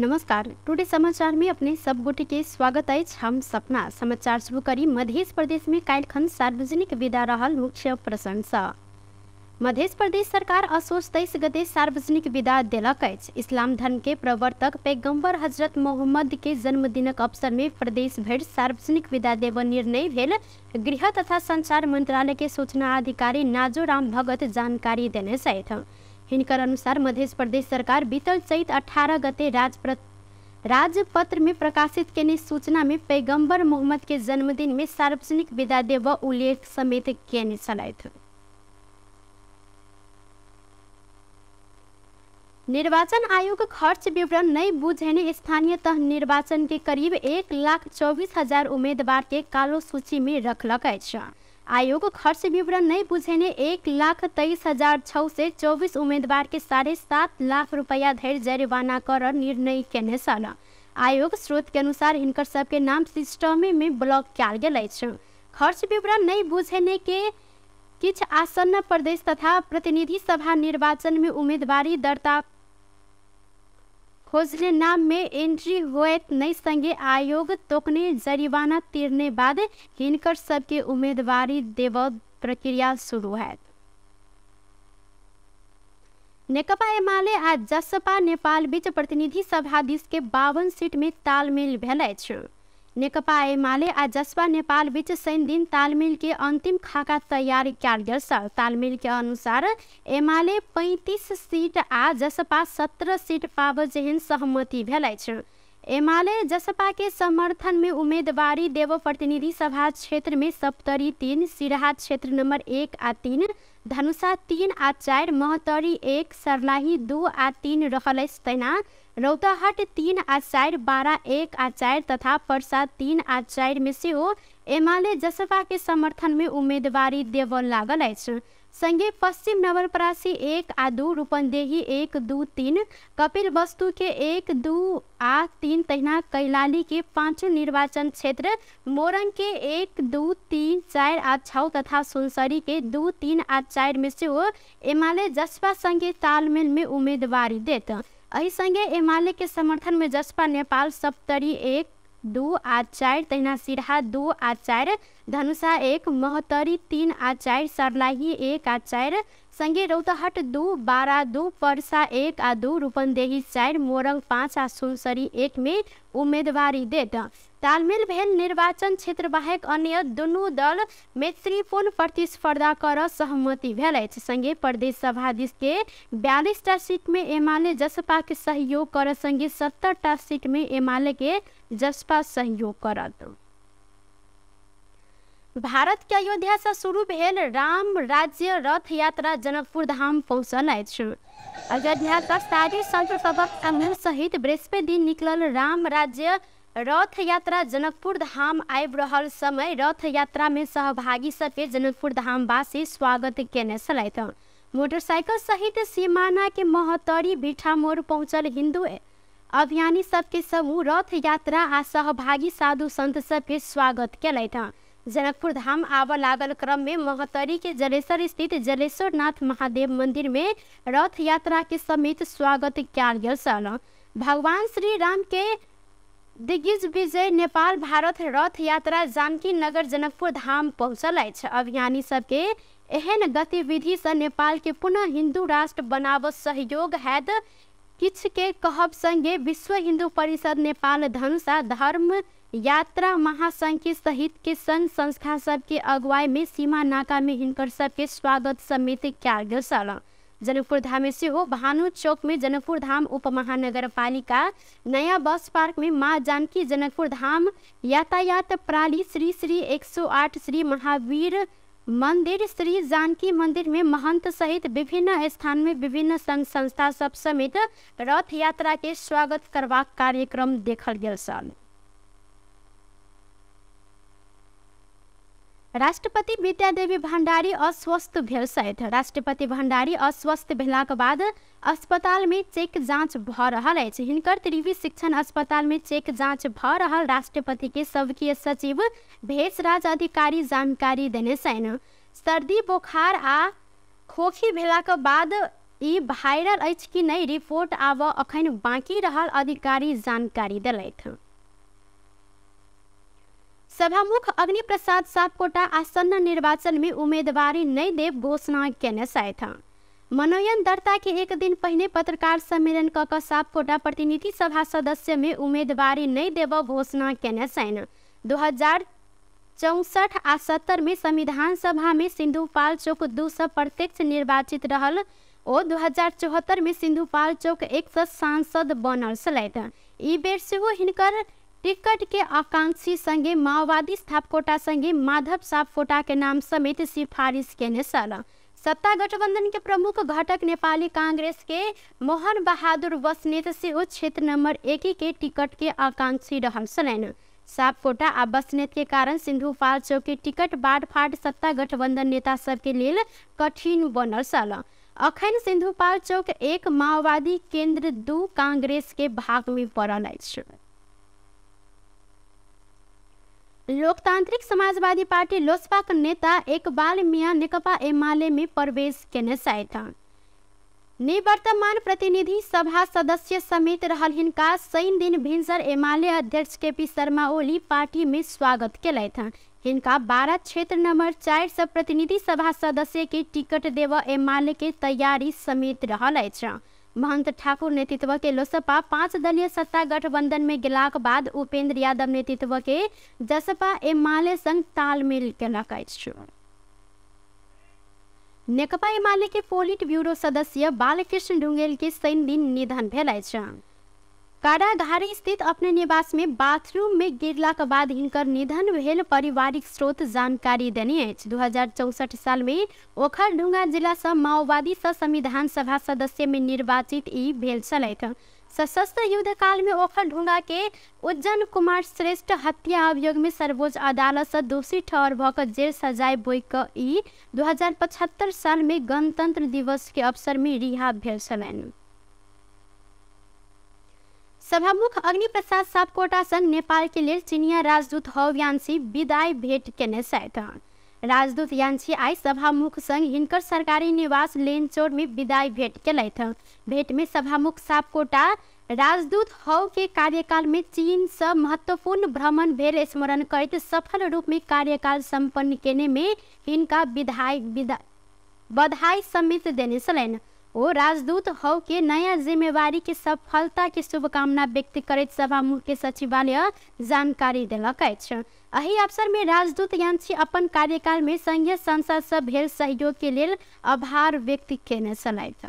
नमस्कार टुडे समाचार में अपने सब गुट के स्वागत है हम सपना समाचार शुरू करी मध्य प्रदेश में कालखन खन सार्वजनिक विदा रहा मुख्य प्रसंग मध्य प्रदेश सरकार असोस तेईस गते सार्वजनिक विदा दिलक इस्लाम धर्म के प्रवर्तक पैगम्बर हजरत मोहम्मद के जन्मदिनक अवसर में प्रदेश भर सार्वजनिक विदा देव निर्णय भेल गृह तथा संचार मंत्रालय के सूचना अधिकारी नाजो राम भगत जानकारी देने सहित हिनकर अनुसार मध्य प्रदेश सरकार बीतल चैत अठारह गते राज राजपत्र में प्रकाशित केने सूचना में पैगंबर मोहम्मद के जन्मदिन में सार्वजनिक विदा देव उल्लेख समेत केने निर्वाचन आयोग खर्च विवरण नहीं बुझेने स्थानीय तह निर्वाचन के करीब एक लाख चौबीस हजार उम्मीदवार के कालो सूची में रखलक है आयोग खर्च विवरण नै बुझेने एक लाख तेइस हजार छ सय चौबिस उम्मीदवार साढ़े सात लाख रुपियाँ धरि जरिवाना कर निर्णय केने छन् आयोग स्रोत अनुसार हिनकर सबके नाम सिस्टमे ब्लक कयल गेल अछि खर्च विवरण नै बुझेने के किछु आसन्न प्रदेश तथा प्रतिनिधि सभा निर्वाचनमे उम्मेदवारी दर्ता खोजने नाम में एंट्री हो नई संगे आयोग तोकने जरिवाना तीरने बाद हिनकर सबके उम्मीदवारी देव प्रक्रिया शुरू है नेकपा एमाले आ जसपा नेपाल बीच प्रतिनिधि सभा सभाधीश के बावन सीट में तालमेल भेल नेकपा एमाले आज जसपा नेपाल बीच शनि दिन तालमेल अन्तिम खाका तयारी कयल गेल तालमेलकी अनुसार एमाले पैँतिस सिट आ जसपा सत्र सिट पाब जेहन सहमति भेल छ एमाले जसपा के समर्थन में देव प्रतिनिधि सभा क्षेत्र सप्तरी तिन सिराहा क्षेत्र नम्बर एक आ तिन धनुषा तिन आ चार महतरी एक सरलाही दू आ तिन रहल रौतहट तीन आ चार बारह एक आ चार तथा प्रसाद तीन आ चार में सेहो एमाले जसपा के समर्थन में उम्मीदवारी देवल लागल संगे पश्चिम नवलपरासी एक आ दू रूपन्देही एक दू तीन कपिल वस्तु के एक दू आ तीन तहिना कैलाली के पांचों निर्वाचन क्षेत्र मोरंग के एक दू तीन चार आ छः तथा सुनसरी के दू तीन आ चार में से एमाले जसपा संगे तालमेल में उम्मीदवारी देते एसँगै एमालेको समर्थनमे जसपा नेपाल सप्तरी एक दुई आ चारि तहिना सिरहा दुई आ चारि धनुषा एक महतरी तिन आ चारि सर्लाही एक आ चारि सँगै रौतहट दुई बारा दुई पर्सा एक आ दू रूपन्देही चारि मोरङ पाँच आ सुनसरी एकमे उम्मेदवारी देत तालमेल भेल निर्वाचन क्षेत्र बाहेक अन्य दुनू दल मैत्रीपूर्ण प्रतिस्पर्धा कर सहमति भेल अछि सङ्गे प्रदेश सभाधीशके बयालिसटा सिटमे एमाले जसपाके सहयोग करत सङ्गे सत्तरटा एमाले एमालेके जसपा सहयोग करत भारत के अयोध्या से शुरू भेल राम राज्य रथ यात्रा जनकपुर धाम पहुँचल अछि अयोध्या सहित बृहस्पति दिन निकलल राम राज्य रथ रथयात्रा जनकपुर धाम आबि रहल समय रथयात्रामे सहभागी सबके जनकपुर धामवासी स्वागत केने छलथि मोटरसाइकल सहित के महतरी बिठा मोड़ पहुँचल हिन्दू अभियानी सबके समूह रथ यात्रा आ सहभागी साधु संत सबके स्वागत केलथि जनकपुर धाम आब लागल क्रममे महतरीके जलेश्वर स्थित जलेश्वरनाथ महादेव मन्दिरमे रथ के समेत स्वागत कयल गेल छल भगवान श्री के दिग्गज विजय नेपाल भारत रथ यात्रा जानकी नगर जनकपुर धाम पहुँचल अछि अभियानी सबके एहन गतिविधिसँ नेपालके पुनः हिन्दू राष्ट्र बनाव सहयोग हैत किछुके कहब सङ्गे विश्व हिन्दू परिषद नेपाल धनुषा धर्म यात्रा सहित सहितके सङ्घ संस्था सबके अगुवाईमे सीमा नाकामे हिनकर सबके स्वागत समिति कयल गेल जनकपुर धाम से हो भानु चौक में जनकपुर धाम उपमहानगरपालिका नया बस पार्क में माँ जानकी जनकपुर धाम यातायात प्राली श्री श्री 108 श्री महावीर मंदिर श्री जानकी मंदिर में महंत सहित विभिन्न स्थान में विभिन्न संघ संस्था सब समेत रथ यात्रा के स्वागत करवा कार्यक्रम देखल गया राष्ट्रपति विद्यादेवी भण्डारी अस्वस्थ भेलसहित राष्ट्रपति भण्डारी अस्वस्थ भेलाक बाद अस्पतालमा चेक जाँच भ रहल अछि हिनकर त्रिवी शिक्षण अस्पतालमा चेक जाँच भ रहल राष्ट्रपति के सबकीय सचिव भेषराज अधिकारी जानकारी देने छनि सर्दी बोखार आ खोखी भेलाक बाद ई भाइरल अछि कि नै रिपोर्ट आब अखन बाँकी रहल अधिकारी जानकारी देलथि सभामुख अग्निप्रसाद सापकोटा आसन्न निर्वाचन में उम्मीदवारी नहीं घोषणा केने था मनोयन दर्ता एक दिन पहिने पत्रकार सम्मेलन कऽ सापकोटा प्रतिनिधि सभा सदस्य उम्मेदवारी नै देव घोषणा केने छनि दू हजार चौसठ आ सत्तर संविधान सभा में चौक दू सौ प्रत्यक्ष निर्वाचित रहल ओ दू हजार चौहत्तर में चौक एक सौ सांसद बनल छलथि ई बेर सेहो हिनकर टिकट के आकांक्षी संगे माओवादी स्थापकोटा संगे माधव सापकोटा के नाम समेत सिफारिश कने सल सत्ता गठबंधन के प्रमुख घटक नेपाली कांग्रेस के मोहन बहादुर बस्नेत से उच्च क्षेत्र नंबर एक के टिकट के आकांक्षी रहन सलन सापकोटा आ बस्नेत के कारण सिंधुपाल चौक के टिकट बाटफाट सत्ता गठबंधन नेता सबके लिए कठिन बनल सल अखन सिंधुपाल चौक एक माओवादी केंद्र दू कांग्रेस के भाग में पड़ल लोकतांत्रिक समाजवादी पार्टी का नेता इकबाल मियाँ नेकपा एमाले में प्रवेश केने निवर्तमान प्रतिनिधि सभा सदस्य समेत रहलिनका शनि दिन भिनसर एमाले अध्यक्ष के पी शर्मा ओली पार्टी में स्वागत कल हिनका बारह क्षेत्र नंबर चार से प्रतिनिधि सभा सदस्य के टिकट देव एमाले के तैयारी समेत रहा महंत ठाकुर नेतृत्व के लोसपा पाँच दलीय सत्ता गठबंधन में गेलाक बाद उपेंद्र यादव नेतृत्व के जसपा एमाले संग तालमेल कयलक अछि नेकपा एमाले के पोलिट ब्युरो सदस्य बालकृष्ण ढुंगेल के शनि दिन निधन भेल कारागार स्थित अपने निवास में बाथरूम में गिरलाक बाद हिनकर निधन भेल पारिवारिक स्रोत जानकारी देने दू हजार चौसठ साल में ओखरढुंगा जिला से माओवादी से संविधान सभा सदस्य में निर्वाचित ई भेल छलथि सशस्त्र युद्ध काल में ओखरढुंगा के उज्जन कुमार श्रेष्ठ हत्या अभियोग में सर्वोच्च अदालत से दोषी ठहर भऽ जेल सजाय बोइक ई दू साल में गणतंत्र दिवस के अवसर में रिहा भेल छलनि सभामुख अग्निप्रसाद सापकोटा संग नेपाल के लिए चीनिया राजदूत हव यांशी विदाई भेंट केने राजदूत यांशी आई सभामुख संग हिनकर सरकारी निवास लेनचोर में विदाई भेंट कल भेंट में सभामुख सापकोटा राजदूत हव के कार्यकाल में चीन से महत्वपूर्ण भ्रमण भेल स्मरण करते सफल रूप में कार्यकाल संपन्न केने में हिनका विधायक विदा बधाई समित देने छलन ओ राजदूत हव के नया जिम्मेवारी के सफलता के शुभकामना व्यक्त करैत सभा मुख्य के सचिवालय जानकारी दिलक अही अवसर में राजदूत यांशी अपन कार्यकाल में संघीय संसद से भेल सहयोग के लिए आभार व्यक्त कने छलथि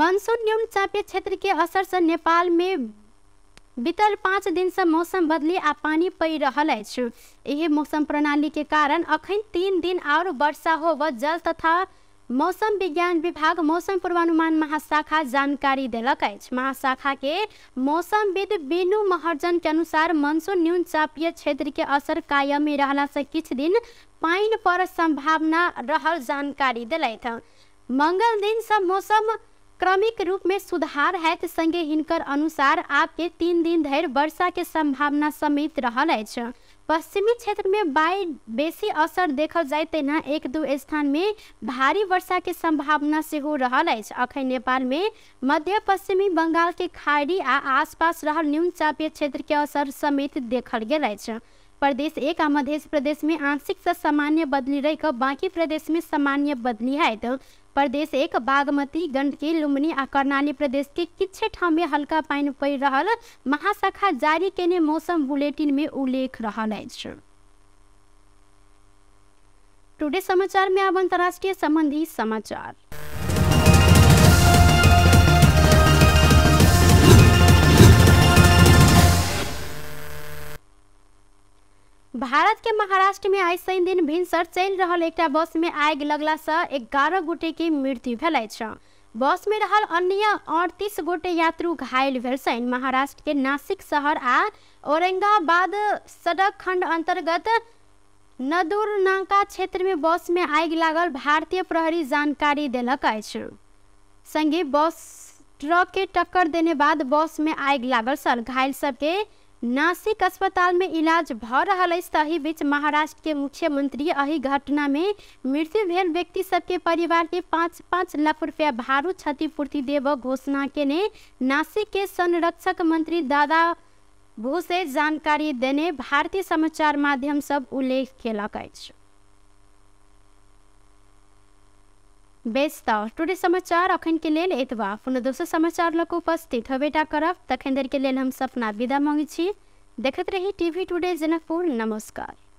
मानसून न्यून चापे क्षेत्र के असर से नेपाल में बीतल पाँच दिन से मौसम बदली आ पानी पड़ रहा है एहि मौसम प्रणाली के कारण अखन तीन दिन और वर्षा व जल तथा मौसम विज्ञान विभाग मौसम पूर्वानुमान महाशाखा जानकारी देलक अछि महाशाखा के मौसमविद बेनु महर्जन के अनुसार मनसून न्यून चापीय क्षेत्र के असर कायमी रहला से किछु दिन पानि पर सम्भावना रहल जानकारी देलथि मंगल दिन से मौसम क्रमिक रूप में सुधार हैत संगे हिनकर अनुसार आब के तीन दिन धरि वर्षा के संभावना समेत रहल अछि पश्चिमी क्षेत्र में बाढ़ बेसी असर देखल जैतन एक दू स्थान में भारी वर्षा के संभावना सेहो रहल अछि अखन नेपाल में मध्य पश्चिमी बंगाल के खाड़ी आ आसपास रहल न्यूनचापीय क्षेत्र के असर समेत देखल गेल अछि प्रदेश एक आ मध्य प्रदेश में आंशिक से सामान्य बदली रहिक बाकी प्रदेश में सामान्य बदली है प्रदेश एक बागमती गण्डकी लुम्बिनी आ कर्णाली प्रदेशके किछु ठाउँमे हल्का पानि पड़ि रहल महाशाखा जारी केने मौसम बुलेटिनमे उल्लेख रहल अछि टुडे समाचारमे अब अन्तर्राष्ट्रिय सम्बन्धी समाचार भारत के महाराष्ट्र में आज शनि दिन भिनसर चल रहा एक बस में आग लगला से ग्यारह गोटे के मृत्यु भेल बस में रहल अन्य अड़तीस गोटे यात्रु घायल भेल महाराष्ट्र के नासिक शहर आ औरंगाबाद सड़क खंड अंतर्गत नदूर नाका क्षेत्र में बस में आग लागल भारतीय प्रहरी जानकारी दिलक अछि संगे बस ट्रक के टक्कर देने बाद बस में आग लागल सल घायल सबके नासिक अस्पताल में इलाज भऽ रहल अछि तही बीच महाराष्ट्र के मुख्यमंत्री एहि घटना में मृत्यु भेल व्यक्ति सबके परिवार के पाँच पाँच लाख रुपया भारू क्षतिपूर्ति देबऽ घोषणा केने नासिक के संरक्षक मंत्री दादा भूसे जानकारी देने भारतीय समाचार माध्यम सब उल्लेख केलक अछि बेचता टुडे समाचार अखन के लिए एतवा फोन दोसर समाचार लग उपस्थित होबेटा करब तखन देर के लिए हम सपना विदा मांगे छी देखते रही टीवी टुडे जनकपुर नमस्कार